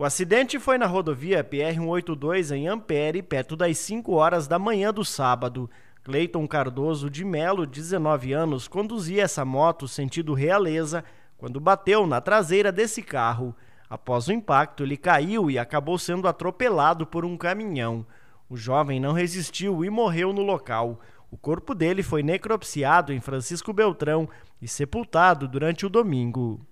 O acidente foi na rodovia PR-182 em Ampere, perto das 5 horas da manhã do sábado. Cleiton Cardoso de Melo, 19 anos, conduzia essa moto sentido realeza quando bateu na traseira desse carro. Após o impacto, ele caiu e acabou sendo atropelado por um caminhão. O jovem não resistiu e morreu no local. O corpo dele foi necropsiado em Francisco Beltrão e sepultado durante o domingo.